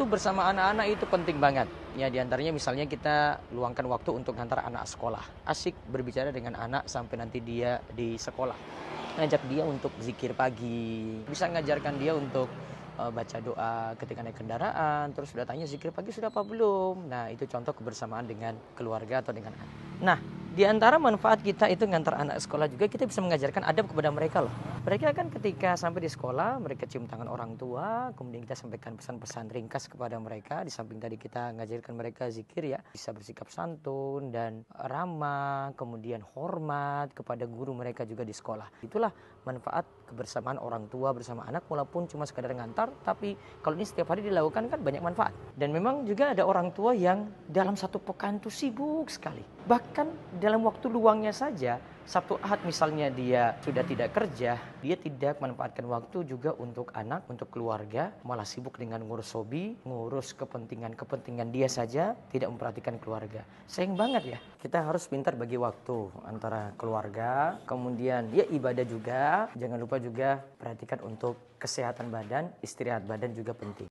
waktu bersama anak-anak itu penting banget. Ya diantaranya misalnya kita luangkan waktu untuk ngantar anak sekolah. Asik berbicara dengan anak sampai nanti dia di sekolah. Ngajak dia untuk zikir pagi. Bisa ngajarkan dia untuk eh, baca doa ketika naik kendaraan. Terus sudah tanya zikir pagi sudah apa belum. Nah itu contoh kebersamaan dengan keluarga atau dengan anak. Nah di antara manfaat kita itu ngantar anak sekolah juga kita bisa mengajarkan adab kepada mereka loh. Mereka kan ketika sampai di sekolah mereka cium tangan orang tua, kemudian kita sampaikan pesan-pesan ringkas kepada mereka. Di samping tadi kita ngajarkan mereka zikir ya, bisa bersikap santun dan ramah, kemudian hormat kepada guru mereka juga di sekolah. Itulah manfaat kebersamaan orang tua bersama anak walaupun cuma sekadar ngantar, tapi kalau ini setiap hari dilakukan kan banyak manfaat. Dan memang juga ada orang tua yang dalam satu pekan tuh sibuk sekali. Bahkan dalam waktu luangnya saja, Sabtu Ahad misalnya dia sudah tidak kerja, dia tidak menempatkan waktu juga untuk anak, untuk keluarga, malah sibuk dengan ngurus hobi, ngurus kepentingan-kepentingan dia saja, tidak memperhatikan keluarga. Sayang banget ya. Kita harus pintar bagi waktu antara keluarga, kemudian dia ya ibadah juga, jangan lupa juga perhatikan untuk kesehatan badan, istirahat badan juga penting.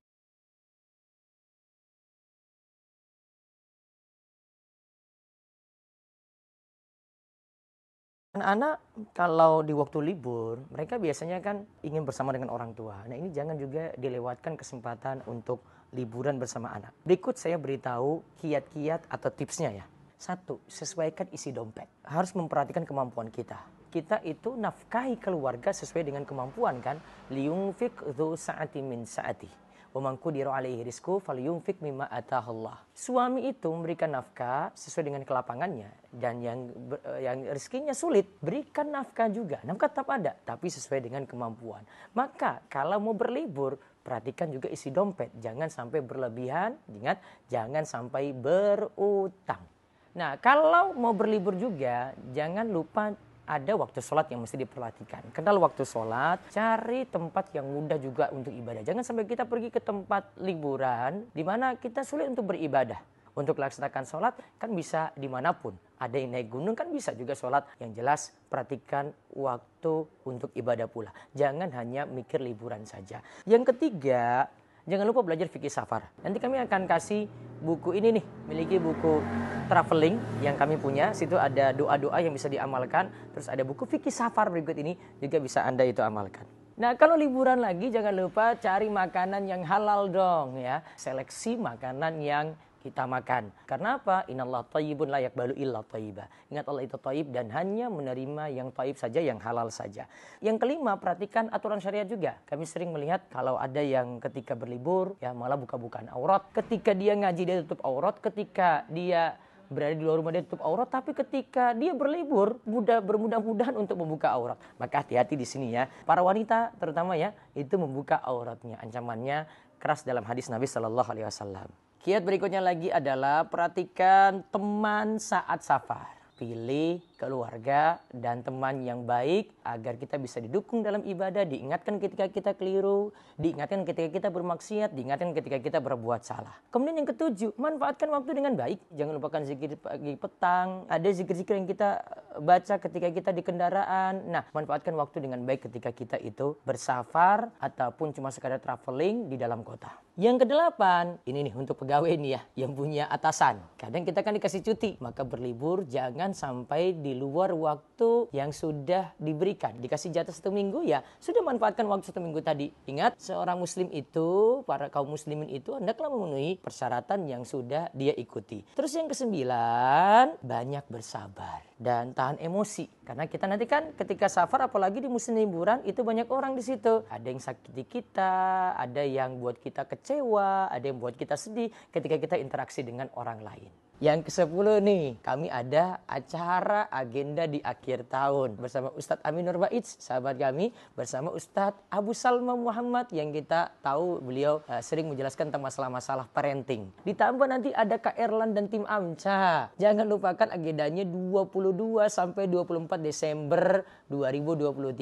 Kan anak-anak kalau di waktu libur mereka biasanya kan ingin bersama dengan orang tua. Nah ini jangan juga dilewatkan kesempatan untuk liburan bersama anak. Berikut saya beritahu kiat-kiat atau tipsnya ya. Satu, sesuaikan isi dompet. Harus memperhatikan kemampuan kita. Kita itu nafkahi keluarga sesuai dengan kemampuan kan. Liungfik dhu sa'ati min sa'ati Wa man qudira Hirisku, rizqu Fik mimma Allah. Suami itu memberikan nafkah sesuai dengan kelapangannya dan yang eh, yang rezekinya sulit, berikan nafkah juga. Nafkah tetap ada, tapi sesuai dengan kemampuan. Maka kalau mau berlibur, perhatikan juga isi dompet. Jangan sampai berlebihan, ingat, jangan sampai berutang. Nah, kalau mau berlibur juga, jangan lupa ada waktu sholat yang mesti diperhatikan. Kenal waktu sholat, cari tempat yang mudah juga untuk ibadah. Jangan sampai kita pergi ke tempat liburan di mana kita sulit untuk beribadah. Untuk melaksanakan sholat kan bisa dimanapun. Ada yang naik gunung kan bisa juga sholat. Yang jelas perhatikan waktu untuk ibadah pula. Jangan hanya mikir liburan saja. Yang ketiga jangan lupa belajar fikih safar. Nanti kami akan kasih buku ini nih, miliki buku traveling yang kami punya. Situ ada doa-doa yang bisa diamalkan, terus ada buku fikih safar berikut ini juga bisa Anda itu amalkan. Nah, kalau liburan lagi jangan lupa cari makanan yang halal dong ya. Seleksi makanan yang kita makan. Karena apa? Allah ta'ibun layak balu illa ta'ibah. Ingat Allah itu ta'ib dan hanya menerima yang ta'ib saja, yang halal saja. Yang kelima, perhatikan aturan syariat juga. Kami sering melihat kalau ada yang ketika berlibur, ya malah buka-bukaan aurat. Ketika dia ngaji, dia tutup aurat. Ketika dia berada di luar rumah dia tutup aurat tapi ketika dia berlibur mudah bermudah-mudahan untuk membuka aurat maka hati-hati di sini ya para wanita terutama ya itu membuka auratnya ancamannya keras dalam hadis Nabi Shallallahu Alaihi Wasallam. Kiat berikutnya lagi adalah perhatikan teman saat safar. Pilih keluarga dan teman yang baik agar kita bisa didukung dalam ibadah, diingatkan ketika kita keliru, diingatkan ketika kita bermaksiat, diingatkan ketika kita berbuat salah. Kemudian yang ketujuh, manfaatkan waktu dengan baik. Jangan lupakan zikir pagi petang, ada zikir-zikir yang kita eh, baca ketika kita di kendaraan. Nah, manfaatkan waktu dengan baik ketika kita itu bersafar ataupun cuma sekadar traveling di dalam kota. Yang kedelapan, ini nih untuk pegawai nih ya, yang punya atasan. Kadang kita kan dikasih cuti, maka berlibur jangan sampai di di luar waktu yang sudah diberikan. Dikasih jatah satu minggu ya sudah manfaatkan waktu satu minggu tadi. Ingat seorang muslim itu, para kaum muslimin itu hendaklah memenuhi persyaratan yang sudah dia ikuti. Terus yang kesembilan, banyak bersabar dan tahan emosi. Karena kita nanti kan ketika safar apalagi di musim liburan itu banyak orang di situ. Ada yang sakit di kita, ada yang buat kita kecewa, ada yang buat kita sedih ketika kita interaksi dengan orang lain. Yang ke-10 nih, kami ada acara agenda di akhir tahun bersama Ustadz Aminur Baiz, sahabat kami, bersama Ustadz Abu Salma Muhammad yang kita tahu beliau uh, sering menjelaskan tentang masalah-masalah parenting. Ditambah nanti ada Kak Erlan dan tim AMCA. Jangan lupakan agendanya 22 sampai 24 Desember 2023.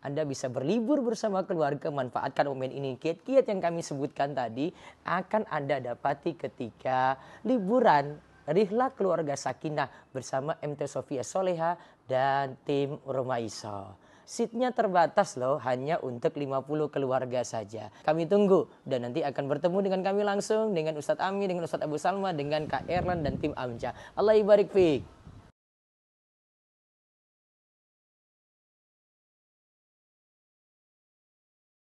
Anda bisa berlibur bersama keluarga, manfaatkan momen ini. Kiat-kiat yang kami sebutkan tadi akan Anda dapati ketika liburan Rihla keluarga Sakinah bersama MT Sofia Soleha dan tim Rumah Iso. Seatnya terbatas loh, hanya untuk 50 keluarga saja. Kami tunggu dan nanti akan bertemu dengan kami langsung dengan Ustadz Ami, dengan Ustadz Abu Salma, dengan Kak Erlan dan tim Amca. Allah ibarik fiqh.